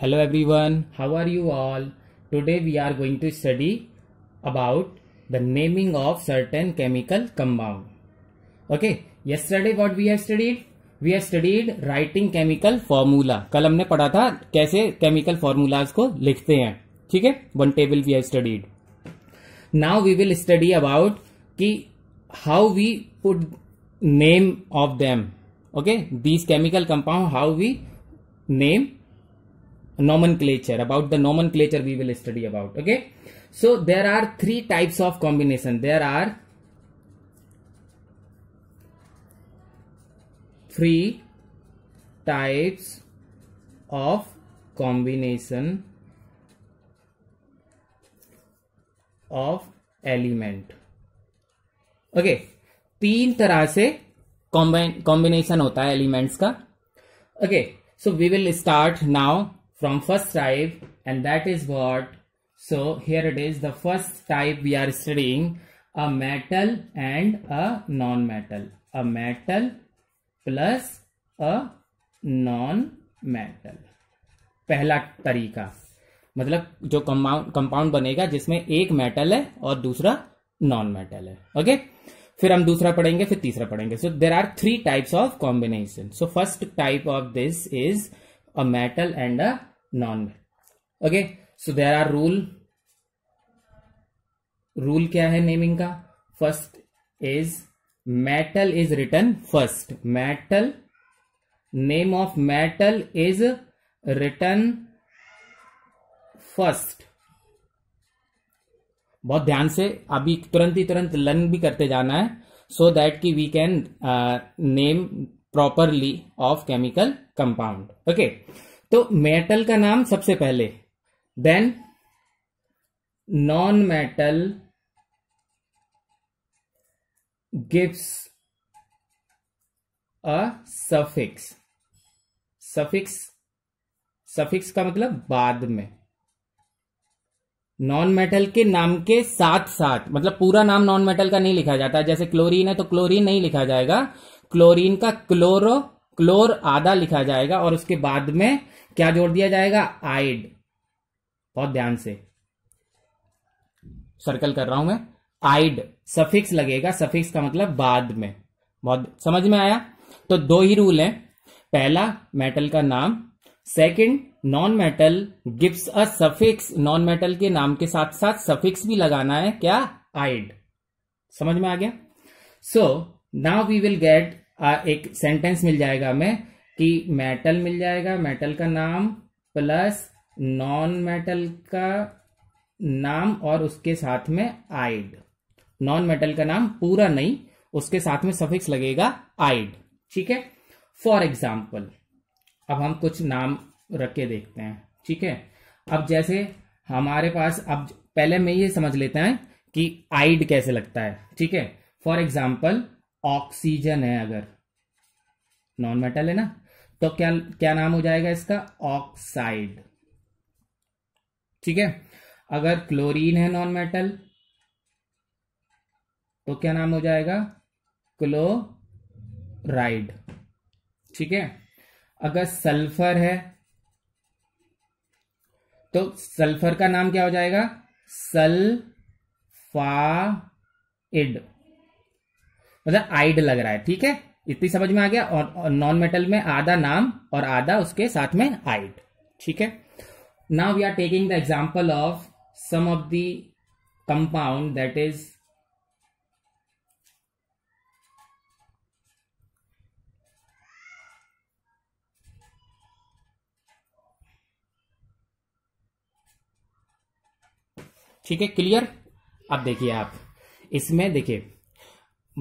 Hello everyone how are you all today we are going to study about the naming of certain chemical compound okay yesterday what we have studied we have studied writing chemical formula कल हमने पढ़ा था कैसे chemical formulas को लिखते हैं ठीक है one table we have studied now we will study about की how we put name of them okay these chemical compound how we name nomenclature about the nomenclature we will study about okay so there are three types of combination there are three types of combination of element okay, तीन तरह से combination होता है elements का okay so we will start now from first type and that is what so here it is the first type we are studying a metal and a non-metal a metal plus a non-metal पहला तरीका मतलब जो compound compound बनेगा जिसमें एक metal है और दूसरा नॉन मेटल है ओके okay? फिर हम दूसरा पढ़ेंगे फिर तीसरा पढ़ेंगे so there are three types of combination so first type of this is a metal and a non-metal okay so there are rule rule kya hai naming ka first is metal is written first metal name of metal is written first बहुत ध्यान से अभी तुरंत ही तुरंत learn भी करते जाना है सो दैट की we can name properly of chemical compound okay तो मेटल का नाम सबसे पहले then non metal gives a suffix suffix suffix का मतलब बाद में नॉन मेटल के नाम के साथ साथ मतलब पूरा नाम नॉन मेटल का नहीं लिखा जाता जैसे क्लोरीन है तो क्लोरीन नहीं लिखा जाएगा क्लोरीन का क्लोरो क्लोर आधा लिखा जाएगा और उसके बाद में क्या जोड़ दिया जाएगा आइड बहुत ध्यान से सर्कल कर रहा हूं मैं आइड सफिक्स लगेगा सफिक्स का मतलब बाद में बहुत समझ में आया तो दो ही रूल है पहला मेटल का नाम second non metal gives a suffix non metal के नाम के साथ साथ सफिक्स भी लगाना है क्या आइड समझ में आ गया so now we will get a, एक सेंटेंस मिल जाएगा हमें कि मेटल मिल जाएगा मेटल का नाम प्लस नॉन मेटल का नाम और उसके साथ में आइड नॉन मेटल का नाम पूरा नहीं उसके साथ में सफिक्स लगेगा आइड ठीक है फॉर एग्जाम्पल अब हम कुछ नाम रख के देखते हैं ठीक है अब जैसे हमारे पास अब पहले मैं ये समझ लेते हैं कि आइड कैसे लगता है ठीक है फॉर एग्जाम्पल ऑक्सीजन है अगर नॉन मेटल है ना तो क्या क्या नाम हो जाएगा इसका ऑक्साइड ठीक है अगर क्लोरीन है नॉन मेटल तो क्या नाम हो जाएगा क्लोराइड ठीक है अगर सल्फर है तो सल्फर का नाम क्या हो जाएगा सल्फाइड मतलब आइड लग रहा है ठीक है इतनी समझ में आ गया और, नॉन मेटल में आधा नाम और आधा उसके साथ में आइड ठीक है now we are taking the example of some of the compound that is ठीक है क्लियर अब देखिए आप इसमें देखिए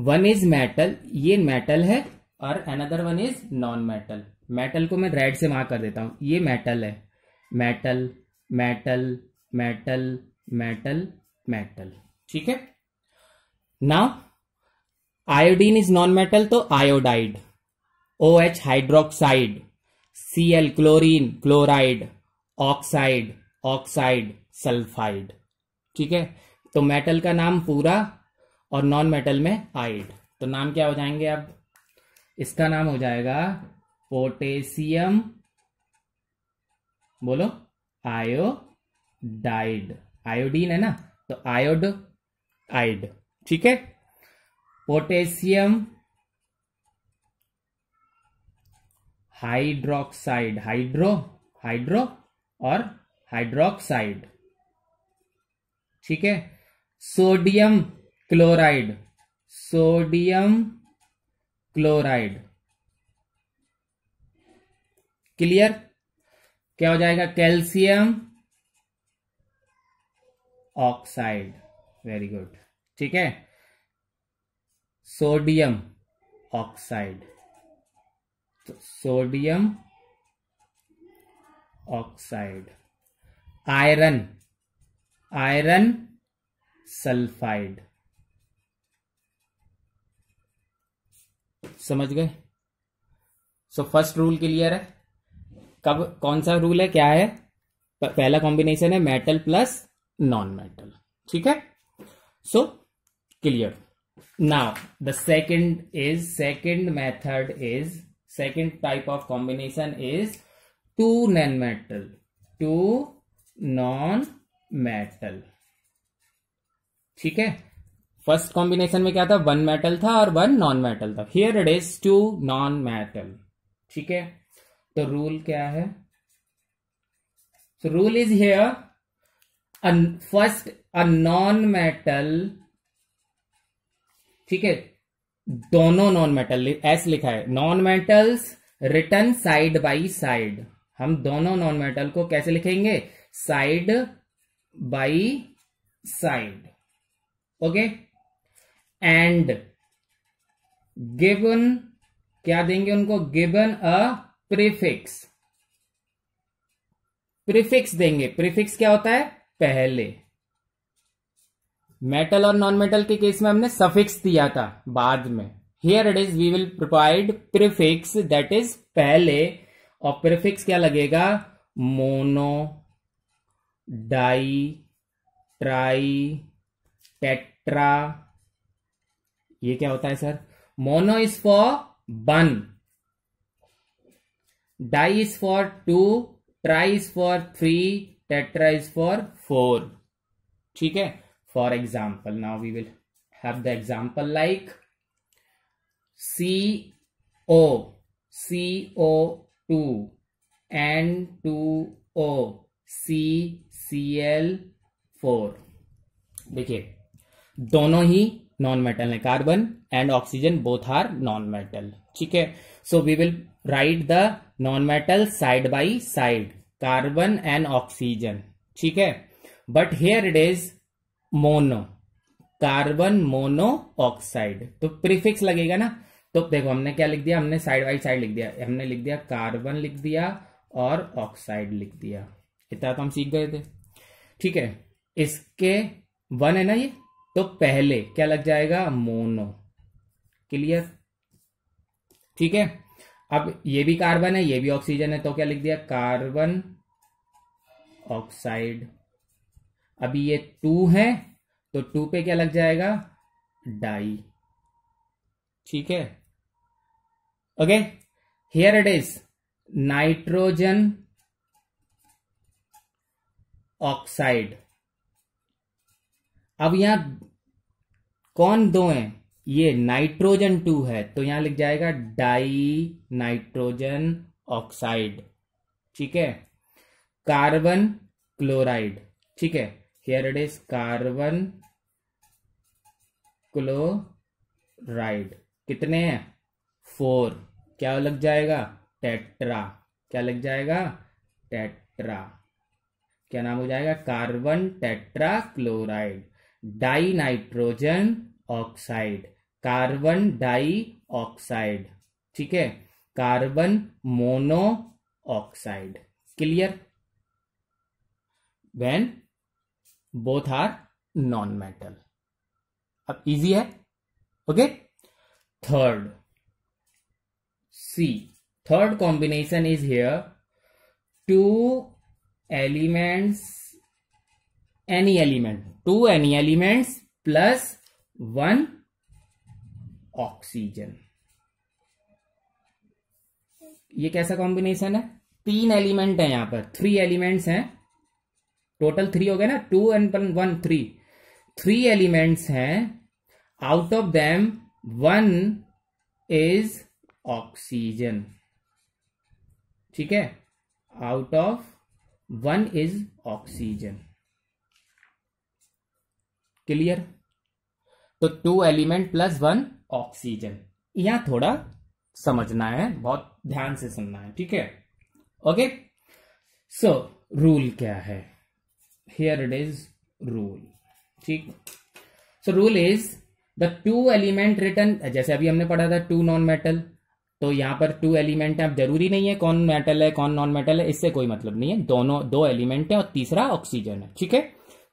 वन इज मेटल ये मेटल है और another one is non metal metal को मैं रेड से मार्क कर देता हूं ये मेटल है metal metal metal metal metal ठीक है now iodine is non metal तो iodide O H hydroxide C L chlorine chloride oxide oxide sulphide ठीक है तो मेटल का नाम पूरा और नॉन मेटल में आइड तो नाम क्या हो जाएंगे अब इसका नाम हो जाएगा पोटेशियम बोलो आयोडाइड आयोडीन है ना तो आयोड आइड ठीक है पोटेशियम हाइड्रोक्साइड हाइड्रो हाइड्रो और हाइड्रोक्साइड ठीक है sodium chloride sodium chloride clear क्या हो जाएगा कैल्शियम ऑक्साइड वेरी गुड ठीक है सोडियम ऑक्साइड तो sodium oxide iron iron sulphide समझ गए सो फर्स्ट रूल क्लियर है कब कौन सा रूल है क्या है पहला कॉम्बिनेशन है मेटल प्लस नॉन मेटल ठीक है so clear now the second is second method is second type of combination is two non metal two non metal ठीक है फर्स्ट कॉम्बिनेशन में क्या था वन मेटल था और वन नॉन मेटल था here it is two non metal ठीक है तो रूल क्या है rule is is first a non metal ठीक है दोनों नॉन मेटल एस लिखा है non metals written side by side हम दोनों नॉन मेटल को कैसे लिखेंगे side by side okay and given क्या देंगे उनको गिवन अ प्रीफिक्स प्रीफिक्स देंगे प्रीफिक्स क्या होता है पहले मेटल और नॉन मेटल के केस में हमने सफिक्स दिया था बाद में here it is we will provide prefix that is पहले और प्रीफिक्स क्या लगेगा मोनो डाई ट्राई टेट्रा ये क्या होता है sir mono is for one di is for two tri is for three tetra is for four ठीक है for example now we will have the example like C O C O two N two O C C L four देखिए दोनों ही non metal है carbon and oxygen both are non metal ठीक है so we will write the non metal side by side carbon and oxygen ठीक है but here it is mono carbon mono oxide तो prefix लगेगा ना तो देखो हमने क्या लिख दिया हमने साइड बाई साइड लिख दिया हमने लिख दिया कार्बन लिख दिया और ऑक्साइड लिख दिया इतना तो हम सीख गए थे ठीक है इसके वन है ना ये तो पहले क्या लग जाएगा मोनो क्लियर ठीक है अब ये भी कार्बन है ये भी ऑक्सीजन है तो क्या लिख दिया कार्बन ऑक्साइड अभी ये टू है तो टू पे क्या लग जाएगा डाई ठीक है okay here it is nitrogen oxide अब यहां कौन दो है ये नाइट्रोजन टू है तो यहां लिख जाएगा डाई नाइट्रोजन ऑक्साइड ठीक है कार्बन क्लोराइड ठीक है here it is carbon chloride कितने हैं फोर क्या लग जाएगा टेट्रा क्या लग जाएगा टेट्रा क्या नाम हो जाएगा carbon tetra chloride dinitrogen oxide carbon di oxide ठीक है carbon mono oxide clear when both are non metal अब इजी है okay third see third combination is here two elements any element two any elements plus one oxygen ये कैसा combination है तीन element है यहां पर थ्री एलिमेंट्स हैं टोटल थ्री हो गए ना two and one three three elements हैं out of them one is oxygen ठीक है out of one is oxygen clear तो two element plus one oxygen यहां थोड़ा समझना है बहुत ध्यान से सुनना है ठीक है ओके सो रूल क्या है हियर इट इज रूल ठीक so rule is the two element written जैसे अभी हमने पढ़ा था टू नॉन मेटल तो यहां पर टू एलिमेंट है अब जरूरी नहीं है कौन मेटल है कौन नॉन मेटल है इससे कोई मतलब नहीं है दोनों दो एलिमेंट है और तीसरा ऑक्सीजन है ठीक है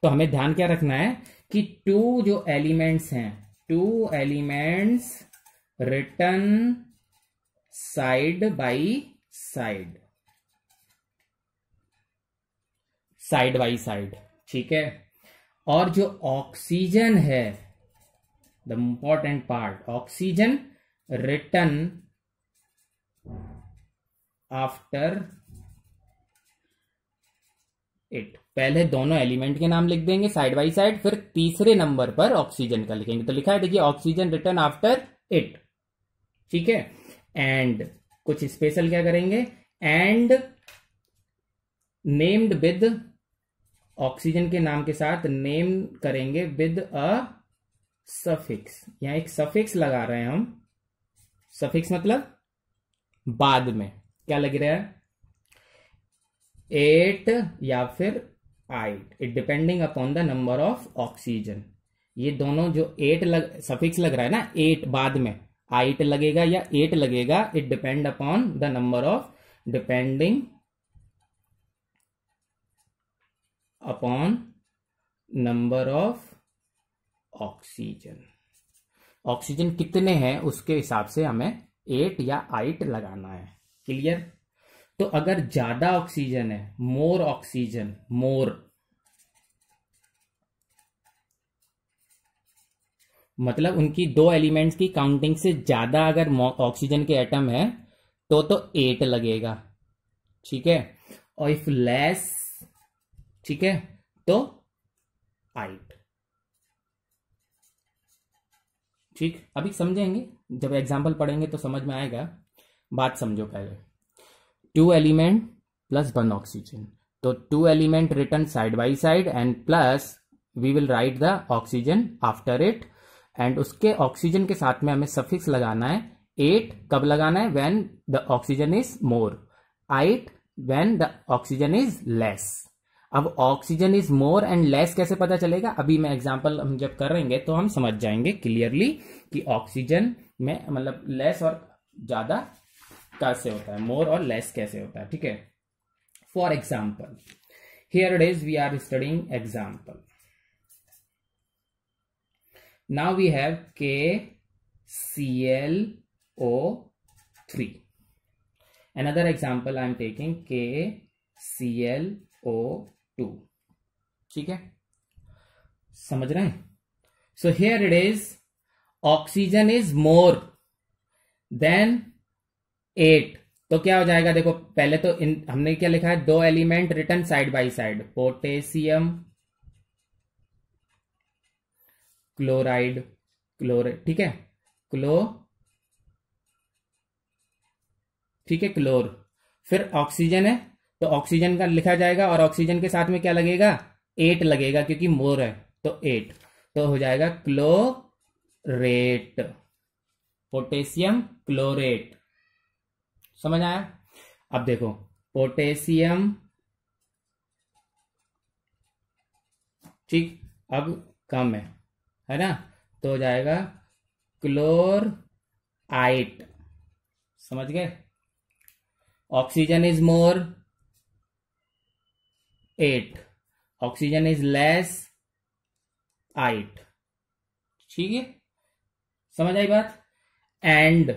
तो हमें ध्यान क्या रखना है कि टू जो एलिमेंट्स हैं two elements written side by side side by side ठीक है और जो ऑक्सीजन है the important part oxygen written after ate पहले दोनों एलिमेंट के नाम लिख देंगे साइड बाई साइड फिर तीसरे नंबर पर ऑक्सीजन का लिखेंगे तो लिखा है देखिए ऑक्सीजन रिटर्न आफ्टर एट ठीक है एंड कुछ स्पेशल क्या करेंगे एंड नेम्ड विद ऑक्सीजन के नाम के साथ नेम करेंगे विद अ सफिक्स यहां एक सफिक्स लगा रहे हैं हम सफिक्स मतलब बाद में क्या लग रहा है एट या फिर ite it depending upon the number of oxygen ये दोनों जो एट लग सफिक्स लग रहा है ना एट बाद में आइट लगेगा या एट लगेगा it depend upon the number of depending upon number of oxygen oxygen कितने हैं उसके हिसाब से हमें एट या आइट लगाना है क्लियर तो अगर ज्यादा ऑक्सीजन है मोर ऑक्सीजन मोर मतलब उनकी दो एलिमेंट्स की काउंटिंग से ज्यादा अगर ऑक्सीजन के एटम है तो तो एट लगेगा ठीक है और इफ लेस ठीक है तो आइट ठीक अभी समझेंगे जब एग्जाम्पल पढ़ेंगे तो समझ में आएगा बात समझो पहले two element plus one oxygen तो two element written side by side and plus we will write the oxygen after it and उसके ऑक्सीजन के साथ में हमें सफिक्स लगाना है एट कब लगाना है when the oxygen is more ite when the oxygen is less अब oxygen is more and less कैसे पता चलेगा अभी मैं एग्जाम्पल हम जब करेंगे तो हम समझ जाएंगे क्लियरली कि ऑक्सीजन में मतलब लेस और ज्यादा से होता है मोर और लेस कैसे होता है ठीक है for example here is we are studying example now we have K now we have KClO3 another example I am taking two ठीक है समझ रहे हैं so here it is oxygen is more then ate तो क्या हो जाएगा देखो पहले तो इन हमने क्या लिखा है दो element written side by side potassium chloride क्लोर ठीक है क्लो ठीक है क्लोर फिर ऑक्सीजन है तो ऑक्सीजन का लिखा जाएगा और ऑक्सीजन के साथ में क्या लगेगा एट लगेगा क्योंकि मोर है तो एट तो हो जाएगा क्लोरेट पोटेशियम क्लोरेट समझ आया अब देखो पोटेशियम ठीक अब कम है है ना तो हो जाएगा क्लोर आइट समझ गए oxygen is more ate oxygen is less ite ठीक है समझ आई बात and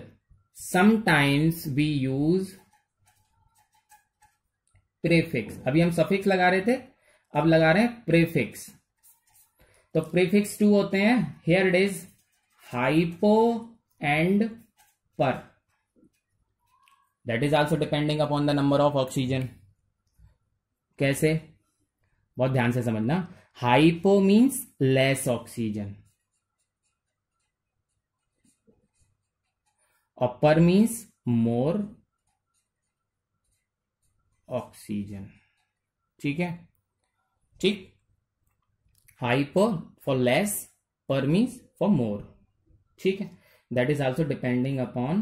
sometimes we use prefix अभी हम सफिक्स लगा रहे थे अब लगा रहे हैं प्रेफिक्स तो प्रेफिक्स टू होते हैं here it is hypo and per that is also depending upon the number of oxygen कैसे बहुत ध्यान से समझना hypo means less oxygen upper means more oxygen ठीक है ठीक hyper for less per means for more ठीक है that is also depending upon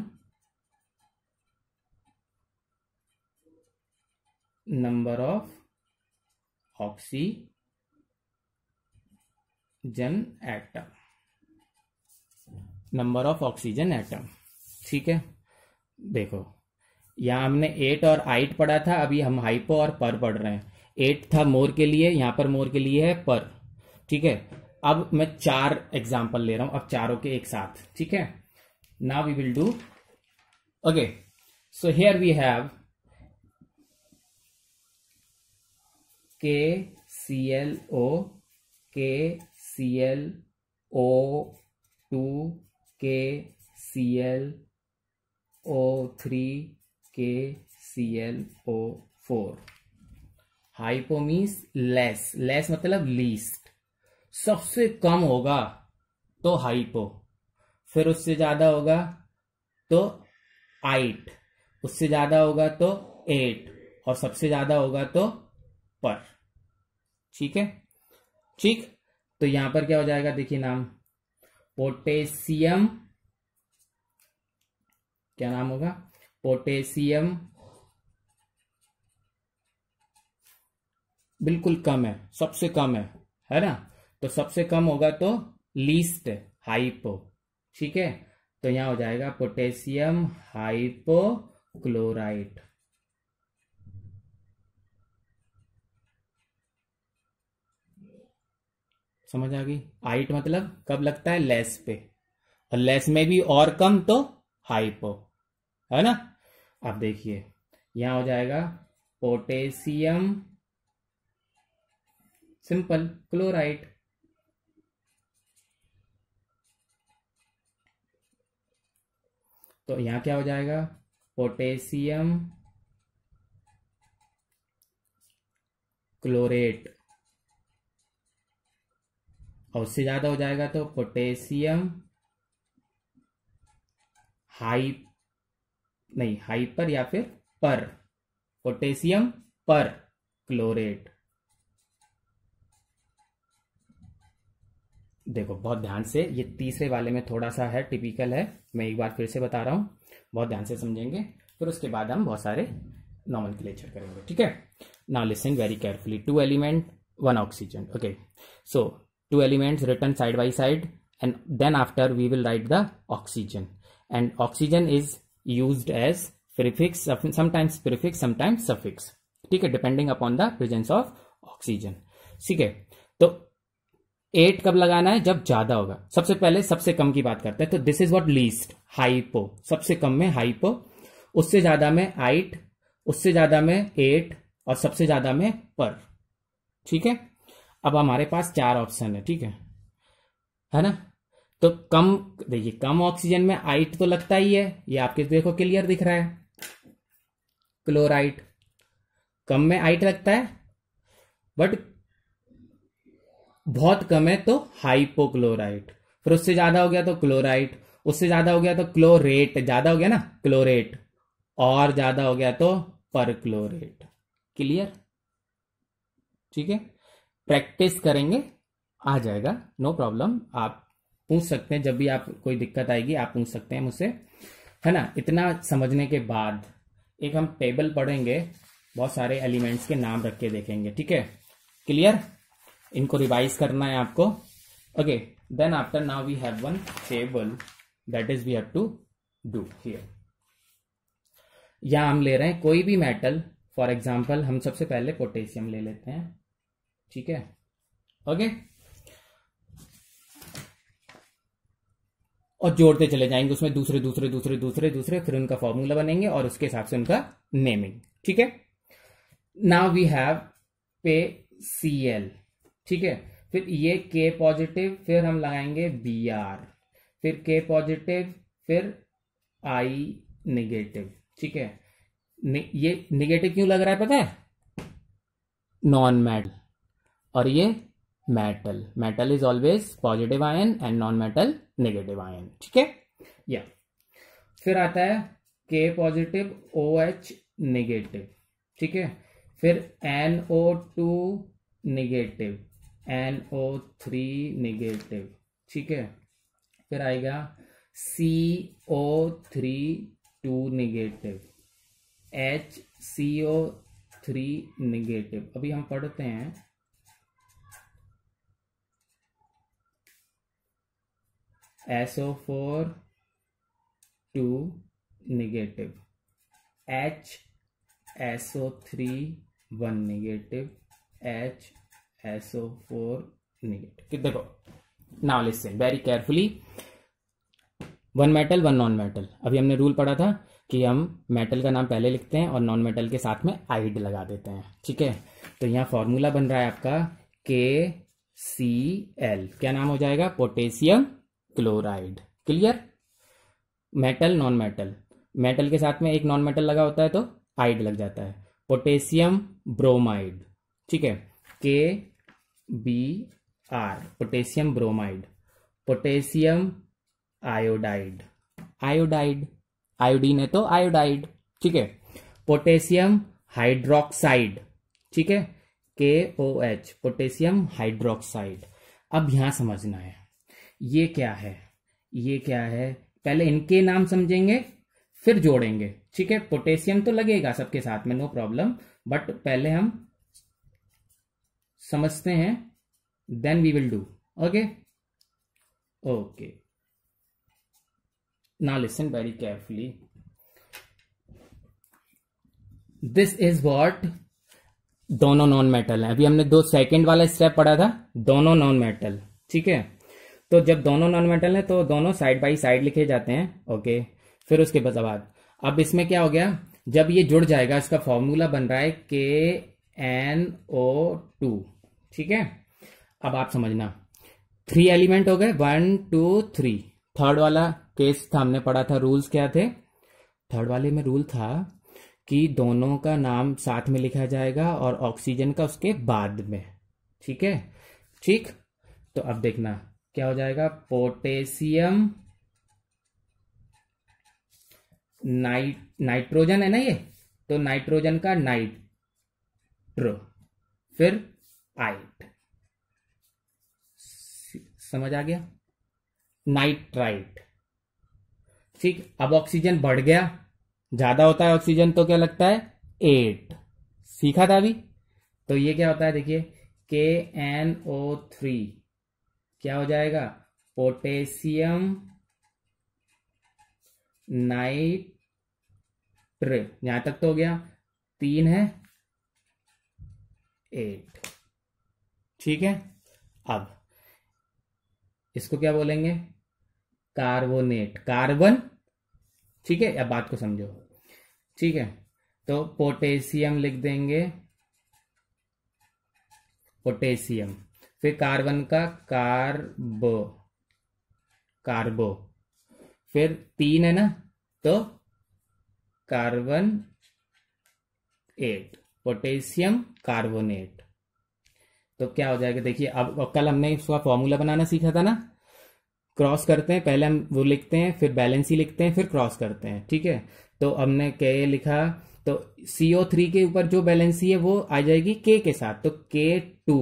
number of oxygen atom number of oxygen atom ठीक है देखो यहाँ हमने एट और आइट पढ़ा था अभी हम हाइपो और पर पढ़ रहे हैं एट था मोर के लिए यहाँ पर मोर के लिए है पर ठीक है अब मैं चार एग्जाम्पल ले रहा हूं अब चारों के एक साथ ठीक है ना we will do okay so here we have K C L ओ के सी एल ओ टू के C L O three K C L O four hypo means less less मतलब लीस्ट सबसे कम होगा तो हाइपो फिर उससे ज्यादा होगा तो आइट उससे ज्यादा होगा तो एट और सबसे ज्यादा होगा तो पर ठीक है ठीक तो यहां पर क्या हो जाएगा देखिए नाम पोटेशियम क्या नाम होगा पोटेशियम बिल्कुल कम है सबसे कम है है ना तो सबसे कम होगा तो लीस्ट हाइपो ठीक है तो यहां हो जाएगा पोटेशियम हाइपोक्लोराइड समझ आ गई हाइट मतलब कब लगता है लेस पे और लेस में भी और कम तो हाइपो है ना अब देखिए यहां हो जाएगा पोटेशियम सिंपल क्लोराइड तो यहां क्या हो जाएगा पोटेशियम क्लोरेट और उससे ज्यादा हो जाएगा तो पोटेशियम हाइप नहीं हाइपर या फिर पर पोटेशियम पर क्लोरेट देखो बहुत ध्यान से ये तीसरे वाले में थोड़ा सा है टिपिकल है मैं एक बार फिर से बता रहा हूं बहुत ध्यान से समझेंगे फिर उसके बाद हम बहुत सारे नॉमल क्लेचर करेंगे ठीक है now listen very carefully two element one oxygen okay so two elements written side by side and then after we will write the oxygen and oxygen is used as prefix, sometimes prefix, sometimes suffix. ठीक है depending upon the presence of oxygen ठीक है तो eight कब लगाना है जब ज्यादा होगा सबसे पहले सबसे कम की बात करते हैं तो this is what least hypo सबसे कम में हाइपो उससे ज्यादा में आइट उससे ज्यादा में एट और सबसे ज्यादा में पर ठीक है अब हमारे पास चार ऑप्शन है ठीक है है ना तो कम देखिए कम ऑक्सीजन में आइट तो लगता ही है ये आपके देखो क्लियर दिख रहा है क्लोराइट कम में आइट लगता है बट बहुत कम है तो हाइपोक्लोराइट फिर उससे ज्यादा हो गया तो क्लोराइट उससे ज्यादा हो गया तो क्लोरेट ज्यादा हो गया ना क्लोरेट और ज्यादा हो गया तो परक्लोरेट क्लियर ठीक है प्रैक्टिस करेंगे आ जाएगा नो प्रॉब्लम आप पूछ सकते हैं जब भी आप कोई दिक्कत आएगी आप पूछ सकते हैं मुझसे है ना इतना समझने के बाद एक हम टेबल पढ़ेंगे बहुत सारे एलिमेंट्स के नाम रख के देखेंगे ठीक है क्लियर इनको रिवाइज करना है आपको okay then after now we have one table that is we have to do here या हम ले रहे हैं कोई भी मेटल फॉर एग्जाम्पल हम सबसे पहले पोटेशियम ले लेते हैं ठीक है ओके और जोड़ते चले जाएंगे उसमें दूसरे दूसरे दूसरे दूसरे दूसरे फिर उनका फॉर्मूला बनेंगे और उसके हिसाब से उनका नेमिंग ठीक है नाउ वी हैव पे सी एल ठीक है फिर ये के पॉजिटिव फिर हम लगाएंगे बी आर फिर के पॉजिटिव फिर आई निगेटिव ठीक है नि, ये निगेटिव क्यों लग रहा है पता है नॉन मेड और ये metal metal is always positive ion and non metal negative ion ठीक है या फिर आता है के पॉजिटिव ओ एच नेगेटिव ठीक है फिर N O two negative N O three negative ठीक है फिर आएगा C O three two negative H C O three negative अभी हम पढ़ते हैं S O four two negative H negative three one negative H H four negative देखो now listen very carefully one metal one non metal अभी हमने rule पढ़ा था कि हम मेटल का नाम पहले लिखते हैं और नॉन मेटल के साथ में आइड लगा देते हैं ठीक है तो यहाँ फॉर्मूला बन रहा है आपका के सी एल क्या नाम हो जाएगा potassium chloride clear metal non metal metal के साथ में एक नॉन मेटल लगा होता है तो आइड लग जाता है पोटेशियम ब्रोमाइड ठीक है K B R potassium bromide potassium iodide iodide iodine है तो आयोडाइड ठीक है पोटेशियम हाइड्रोक्साइड ठीक है के ओ एच पोटेशियम हाइड्रोक्साइड अब यहां समझना है ये क्या है ये क्या है पहले इनके नाम समझेंगे फिर जोड़ेंगे ठीक है पोटेशियम तो लगेगा सबके साथ में नो प्रॉब्लम बट पहले हम समझते हैं then we will do okay okay ना listen very carefully this is what दोनों नॉन मेटल है अभी हमने दो सेकेंड वाला स्टेप पढ़ा था दोनों नॉन मेटल ठीक है तो जब दोनों नॉन मेटल है तो दोनों साइड बाई साइड लिखे जाते हैं ओके फिर उसके बाद अब इसमें क्या हो गया जब ये जुड़ जाएगा इसका फॉर्मूला बन रहा है के एन ओ टू ठीक है अब आप समझना थ्री एलिमेंट हो गए वन टू थ्री थर्ड वाला केस था हमने पढ़ा था रूल्स क्या थे थर्ड वाले में रूल था कि दोनों का नाम साथ में लिखा जाएगा और ऑक्सीजन का उसके बाद में ठीक है ठीक तो अब देखना क्या हो जाएगा पोटेशियम नाइट नाइट्रोजन है ना ये तो नाइट्रोजन का नाइट्रो फिर आइट समझ आ गया नाइट्राइट ठीक अब ऑक्सीजन बढ़ गया ज्यादा होता है ऑक्सीजन तो क्या लगता है एट सीखा था अभी तो ये क्या होता है देखिए के एन ओ थ्री क्या हो जाएगा पोटेशियम नाइट्र यहां तक तो हो गया तीन है एट ठीक है अब इसको क्या बोलेंगे कार्बोनेट कार्बन ठीक है अब बात को समझो ठीक है तो पोटेशियम लिख देंगे पोटेशियम फिर कार्बन का कार्ब कार्बो फिर तीन है ना तो कार्बन एट पोटेशियम कार्बोनेट तो क्या हो जाएगा देखिए अब कल हमने इसका फॉर्मूला बनाना सीखा था ना क्रॉस करते हैं पहले हम वो लिखते हैं फिर बैलेंस ही लिखते हैं फिर क्रॉस करते हैं ठीक है तो हमने के लिखा तो सीओ थ्री के ऊपर जो बैलेंसी है वो आ जाएगी के के साथ तो के टू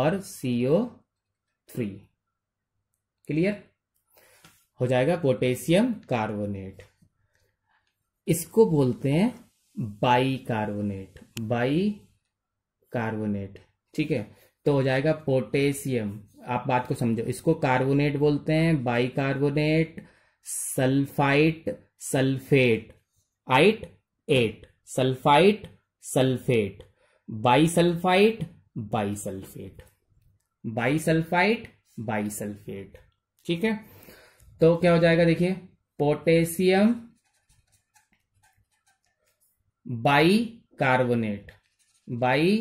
और सीओ थ्री क्लियर हो जाएगा पोटेशियम कार्बोनेट इसको बोलते हैं बाई कार्बोनेट बाई कार्बोनेट ठीक है तो हो जाएगा पोटेशियम आप बात को समझो इसको कार्बोनेट बोलते हैं bi carbonate sulphite sulphate ite ate sulphite sulphate bi sulphite bisulphate bisulphite bisulphate ठीक है तो क्या हो जाएगा देखिए potassium bi carbonate bi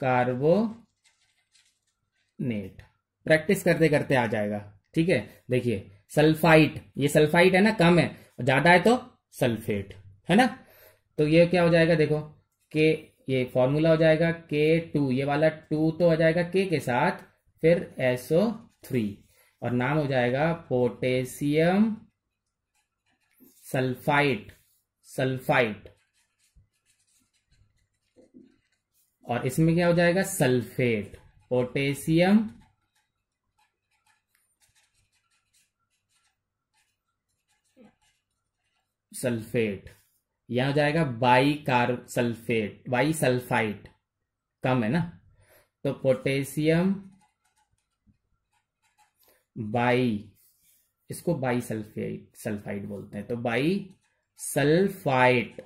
carbonate practice करते करते आ जाएगा ठीक है देखिए सल्फाइट ये सल्फाइट है ना कम है ज्यादा है तो सल्फेट है ना तो ये क्या हो जाएगा देखो के ये फॉर्मूला हो जाएगा के टू ये वाला टू तो हो जाएगा के के साथ फिर SO3 थ्री और नाम हो जाएगा पोटेशियम सल्फाइट सल्फाइट और इसमें क्या हो जाएगा सल्फेट पोटेशियम सल्फेट यह हो जाएगा bi car sulphate bi sulphite कम है ना तो पोटेशियम बाई इसको बाई सल्फेट सल्फाइट बोलते हैं तो बाई सल्फाइट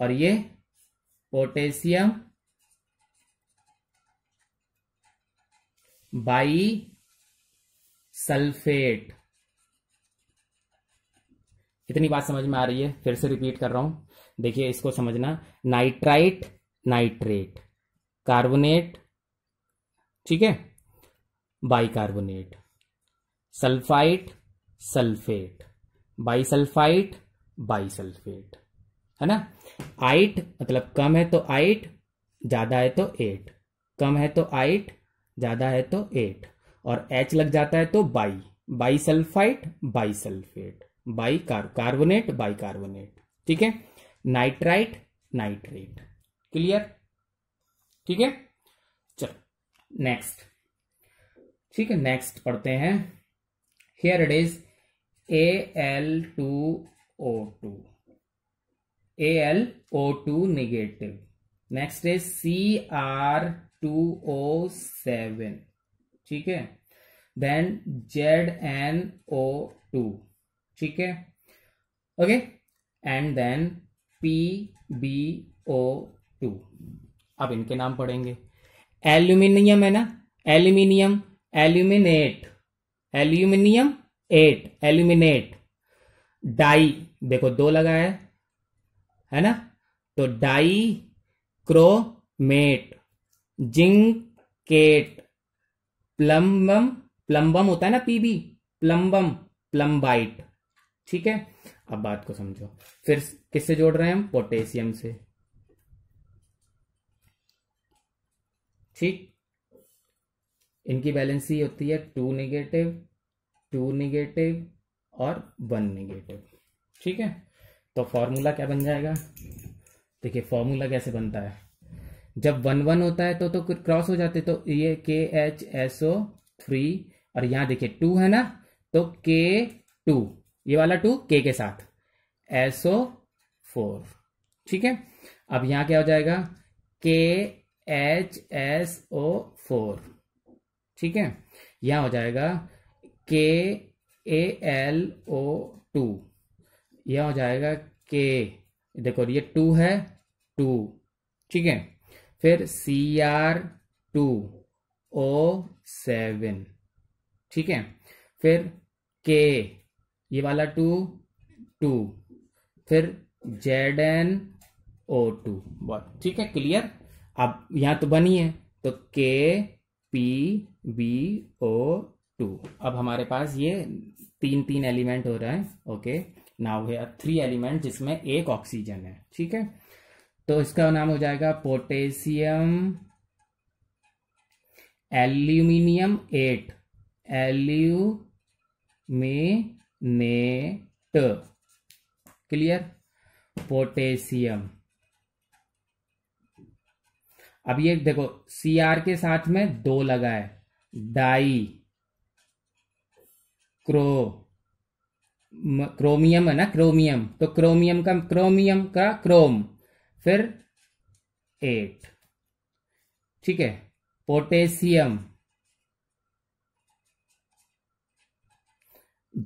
और ये पोटेशियम बाई सल्फेट इतनी बात समझ में आ रही है फिर से रिपीट कर रहा हूं देखिए इसको समझना नाइट्राइट नाइट्रेट कार्बोनेट ठीक है bicarbonate sulphite sulphate bisulphite bisulphate है ना आइट मतलब कम है तो आइट ज्यादा है तो एट कम है तो आइट ज्यादा है तो एट और एच लग जाता है तो bi bisulphite bisulphate bi car carbonate bi carbonate ठीक है नाइट्राइट नाइट्रेट क्लियर ठीक है चलो नेक्स्ट ठीक है नेक्स्ट पढ़ते हैं here it is A L two O two A L O two negative next is C R two O seven ठीक है then Z N O two ठीक है okay and then P B O two अब इनके नाम पढ़ेंगे aluminium है ना aluminium aluminate aluminium ate aluminate di देखो दो लगा है है ना तो di chromate zincate plumbum plumbum होता है ना पीबी प्लम्बम प्लम्बाइट ठीक है अब बात को समझो फिर किससे जोड़ रहे हैं हम पोटेशियम से ठीक इनकी बैलेंस होती है टू निगेटिव टू निगेटिव और वन निगेटिव ठीक है तो फॉर्मूला क्या बन जाएगा देखिए फॉर्मूला कैसे बनता है जब वन वन होता है तो तो क्रॉस हो जाते तो ये के एच एस ओ थ्री और यहां देखिए टू है ना तो के टू ये वाला टू के के साथ एसओ फोर ठीक है अब यहां क्या हो जाएगा के एच एस ओ फोर ठीक है यहां हो जाएगा के ए एल ओ टू यह हो जाएगा के देखो ये टू है टू ठीक है फिर C R two O seven ठीक है फिर के ये वाला टू टू फिर जेड एन ओ टू बहुत ठीक है क्लियर अब यहां तो बनी है तो के पी बी ओ टू अब हमारे पास ये तीन तीन एलिमेंट हो रहा है ओके नाउ है थ्री एलिमेंट जिसमें एक ऑक्सीजन है ठीक है तो इसका नाम हो जाएगा पोटेशियम एल्यूमिनियम एट में नेट क्लियर पोटेशियम अब ये देखो सी आर के साथ में दो लगा है डाई क्रो क्रोमियम है ना क्रोमियम तो क्रोमियम का क्रोमियम का क्रोम फिर एट ठीक है पोटेशियम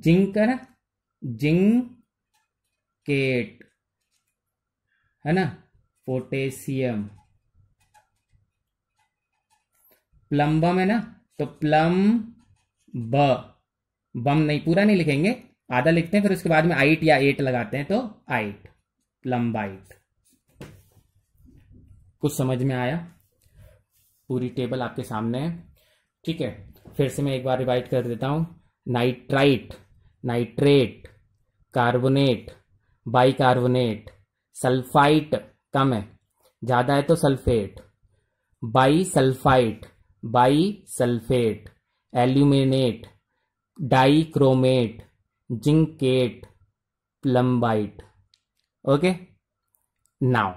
जिंक है ना है ना पोटेशियम प्लम्बम है ना तो प्लम ब बम नहीं पूरा नहीं लिखेंगे आधा लिखते हैं फिर उसके बाद में आइट या एट लगाते हैं तो आइट प्लम्बाइट कुछ समझ में आया पूरी टेबल आपके सामने है ठीक है फिर से मैं एक बार रिवाइट कर देता हूं nitrite nitrate carbonate bicarbonate sulphite कम है ज़्यादा है तो sulphate bi sulphite bi sulphate aluminate dichromate zincate plumbite okay now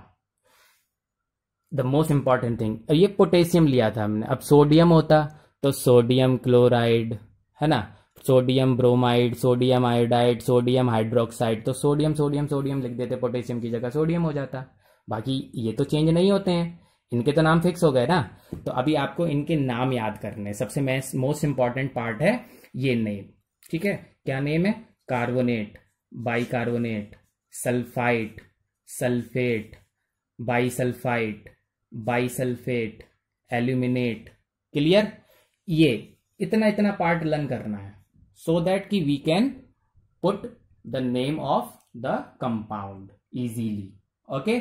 the most important thing ये पोटेशियम लिया था हमने अब सोडियम होता तो सोडियम क्लोराइड है ना sodium bromide sodium iodide sodium hydroxide तो सोडियम सोडियम सोडियम लिख देते पोटेशियम की जगह सोडियम हो जाता बाकी ये तो चेंज नहीं होते हैं इनके तो नाम फिक्स हो गए ना तो अभी आपको इनके नाम याद करने सबसे मोस्ट इंपॉर्टेंट पार्ट है ये नेम ठीक है क्या नेम है carbonate bicarbonate sulphite sulphate bisulphite bisulphate aluminate clear ये इतना इतना पार्ट लर्न करना है सो दैट की we can put the name of the compound easily okay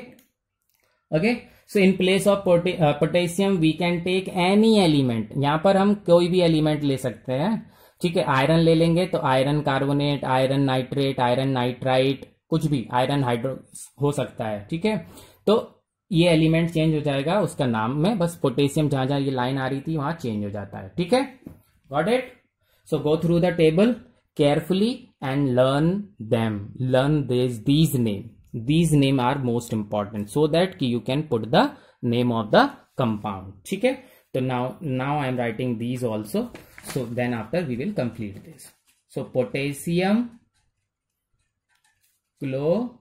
okay so in place of potassium we can take any element यहां पर हम कोई भी एलिमेंट ले सकते हैं ठीक है आयरन ले लेंगे तो iron carbonate iron nitrate iron nitrite कुछ भी आयरन हाइड्रो हो सकता है ठीक है तो ये एलिमेंट चेंज हो जाएगा उसका नाम में बस पोटेशियम जहां जहां ये लाइन आ रही थी वहां चेंज हो जाता है ठीक है got it So go through the table carefully and learn them. Learn these, these name. These name are most important so that you can put the name of the compound. Okay. So now, now I am writing these also. So then after we will complete this. So potassium chloride.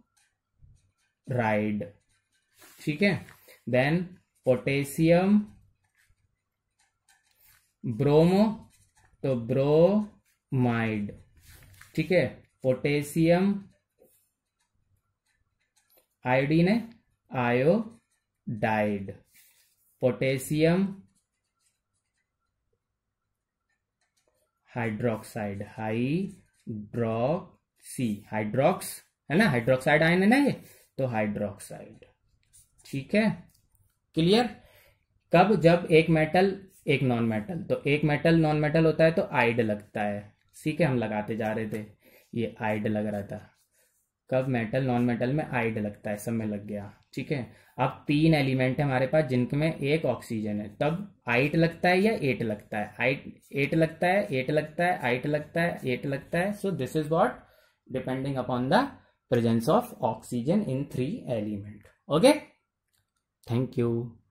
Okay. Then potassium bromo तो bromide ठीक है potassium iodine है iodide potassium hydroxide hydroxy hydrox है ना hydroxide ion है ना ये तो हाइड्रोक्साइड ठीक है क्लियर कब जब एक मेटल एक नॉन मेटल तो एक मेटल नॉन मेटल होता है तो आइड लगता है ठीक हम लगाते जा रहे थे ये आइड लग रहा था कब मेटल नॉन मेटल में आइड लगता है सब में लग गया ठीक है अब तीन एलिमेंट है हमारे पास जिनके में एक ऑक्सीजन है तब आइट लगता है या एट लगता है आइट एट लगता है एट लगता है आइट लगता है एट लगता है so this is what depending upon the presence of oxygen in three element okay thank you